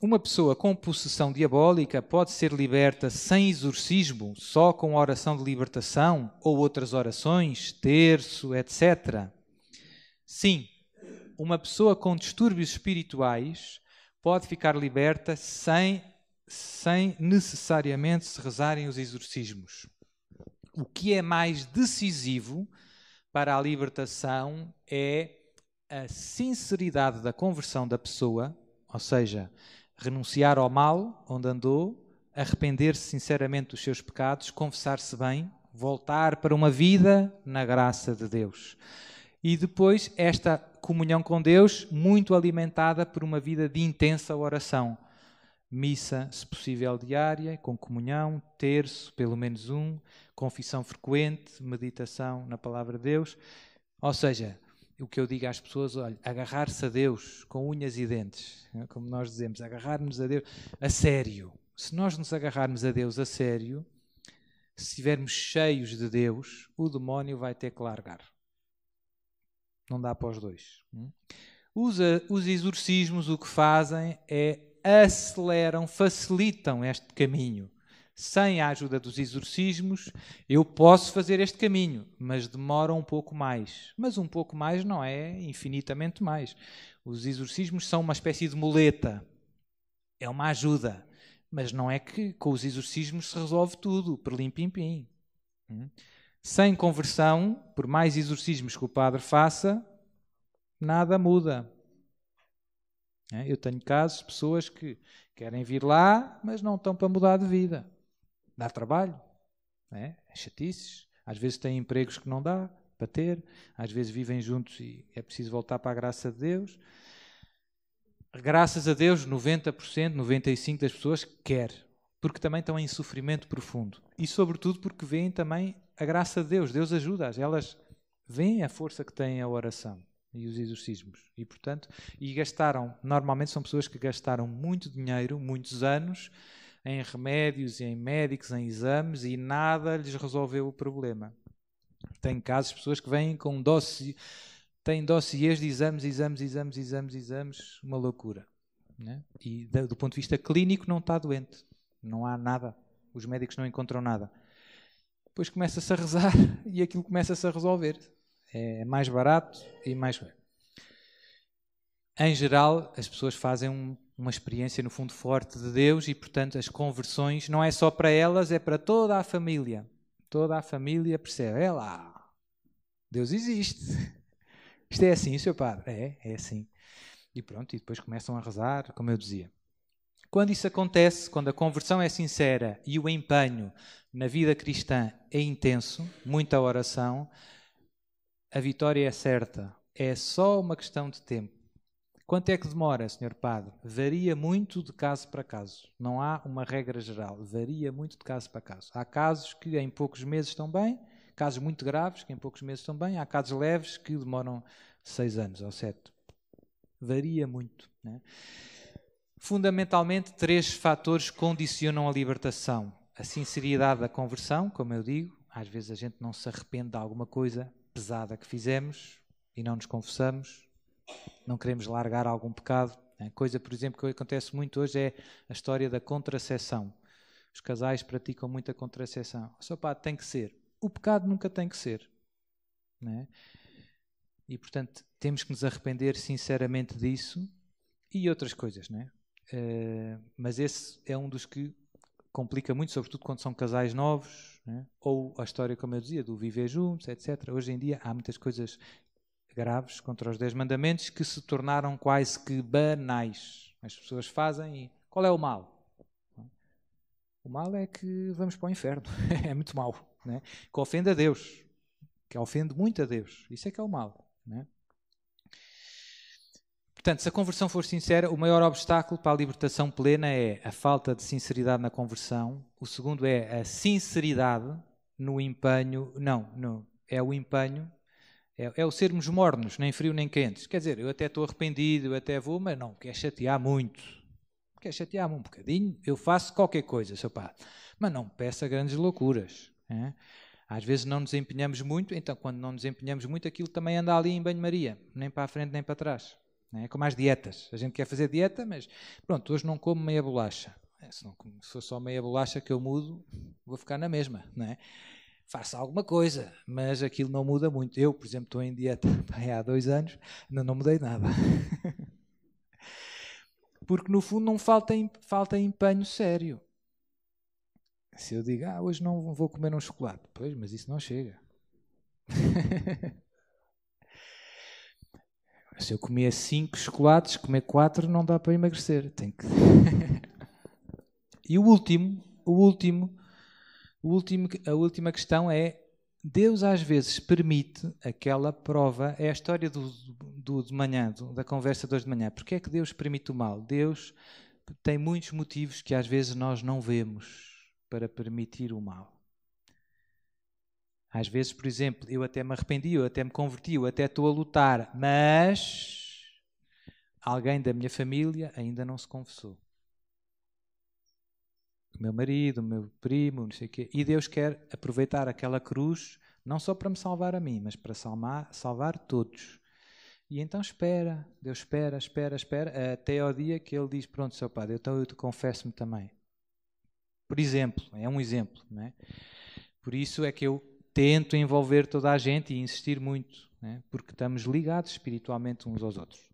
uma pessoa com possessão diabólica pode ser liberta sem exorcismo, só com oração de libertação ou outras orações, terço, etc. Sim, uma pessoa com distúrbios espirituais pode ficar liberta sem, sem necessariamente se rezarem os exorcismos. O que é mais decisivo para a libertação é a sinceridade da conversão da pessoa, ou seja, renunciar ao mal onde andou, arrepender-se sinceramente dos seus pecados, confessar-se bem, voltar para uma vida na graça de Deus. E depois esta comunhão com Deus, muito alimentada por uma vida de intensa oração. Missa, se possível, diária, com comunhão, terço, pelo menos um, confissão frequente, meditação na palavra de Deus. Ou seja, o que eu digo às pessoas, olha, agarrar-se a Deus com unhas e dentes, como nós dizemos, agarrarmos a Deus a sério. Se nós nos agarrarmos a Deus a sério, se estivermos cheios de Deus, o demónio vai ter que largar. Não dá para os dois. Hum? Os, eh, os exorcismos o que fazem é aceleram, facilitam este caminho sem a ajuda dos exorcismos, eu posso fazer este caminho, mas demora um pouco mais. Mas um pouco mais não é infinitamente mais. Os exorcismos são uma espécie de muleta, é uma ajuda, mas não é que com os exorcismos se resolve tudo, por limpim pim. Hum? Sem conversão, por mais exorcismos que o padre faça, nada muda. É? Eu tenho casos, de pessoas que querem vir lá, mas não estão para mudar de vida dar trabalho, né? É chatices. Às vezes têm empregos que não dá para ter, às vezes vivem juntos e é preciso voltar para a graça de Deus. Graças a Deus, 90%, 95% das pessoas quer, porque também estão em sofrimento profundo. E, sobretudo, porque veem também a graça de Deus. Deus ajuda-as. Elas veem a força que têm a oração e os exorcismos. E, portanto, e gastaram, normalmente são pessoas que gastaram muito dinheiro, muitos anos, em remédios, em médicos, em exames e nada lhes resolveu o problema. Tem casos de pessoas que vêm com têm dossiês de exames, exames, exames, exames, exames, uma loucura. Né? E do ponto de vista clínico não está doente, não há nada, os médicos não encontram nada. Depois começa-se a rezar e aquilo começa-se a resolver. É mais barato e mais. Em geral, as pessoas fazem um uma experiência, no fundo, forte de Deus e, portanto, as conversões não é só para elas, é para toda a família. Toda a família percebe: é lá, Deus existe. Isto é assim, seu padre? É, é assim. E pronto, e depois começam a rezar, como eu dizia. Quando isso acontece, quando a conversão é sincera e o empenho na vida cristã é intenso, muita oração, a vitória é certa. É só uma questão de tempo. Quanto é que demora, Sr. Padre? Varia muito de caso para caso. Não há uma regra geral. Varia muito de caso para caso. Há casos que em poucos meses estão bem, casos muito graves que em poucos meses estão bem, há casos leves que demoram seis anos ou sete. Varia muito. Né? Fundamentalmente, três fatores condicionam a libertação: a sinceridade da conversão, como eu digo. Às vezes a gente não se arrepende de alguma coisa pesada que fizemos e não nos confessamos não queremos largar algum pecado. Coisa, por exemplo, que acontece muito hoje é a história da contracepção. Os casais praticam muita contracepção. Só pá, tem que ser. O pecado nunca tem que ser. Né? E, portanto, temos que nos arrepender sinceramente disso e outras coisas, né? Uh, mas esse é um dos que complica muito, sobretudo quando são casais novos, né? ou a história, como eu dizia, do viver juntos, etc. Hoje em dia há muitas coisas graves contra os Dez Mandamentos que se tornaram quase que banais. As pessoas fazem e qual é o mal? O mal é que vamos para o inferno. é muito mal. Né? Que ofende a Deus. Que ofende muito a Deus. Isso é que é o mal. Né? Portanto, se a conversão for sincera, o maior obstáculo para a libertação plena é a falta de sinceridade na conversão. O segundo é a sinceridade no empenho. Não, não. É o empenho é, é, o sermos mornos, nem frio nem quentes. Quer dizer, eu até estou arrependido, eu até vou, mas não, quer chatear muito. Quer chatear-me um bocadinho, eu faço qualquer coisa, seu pai. Mas não peça grandes loucuras. É? Às vezes não nos empenhamos muito, então quando não nos empenhamos muito, aquilo também anda ali em banho-maria, nem para a frente nem para trás. É? é? Como as dietas. A gente quer fazer dieta, mas pronto, hoje não como meia bolacha. É, se, não, se for só meia bolacha que eu mudo, vou ficar na mesma. Não é? faça alguma coisa, mas aquilo não muda muito. Eu, por exemplo, estou em dieta há dois anos, ainda não mudei nada. Porque no fundo não falta, falta empenho sério. Se eu digo, ah, hoje não vou comer um chocolate, pois, mas isso não chega. Se eu comia cinco chocolates, comer quatro não dá para emagrecer. Tem que... e o último, o último último, a última questão é: Deus às vezes permite aquela prova, é a história do, do de manhã, do, da conversa de hoje de manhã. Porquê é que Deus permite o mal? Deus tem muitos motivos que às vezes nós não vemos para permitir o mal. Às vezes, por exemplo, eu até me arrependi, eu até me converti, eu até estou a lutar, mas alguém da minha família ainda não se confessou meu marido, o meu primo, não sei o quê. E Deus quer aproveitar aquela cruz não só para me salvar a mim, mas para salvar, salvar todos. E então espera, Deus espera, espera, espera, até ao dia que ele diz: Pronto, seu padre, então eu te confesso-me também. Por exemplo, é um exemplo, não é? Por isso é que eu tento envolver toda a gente e insistir muito, é? porque estamos ligados espiritualmente uns aos outros.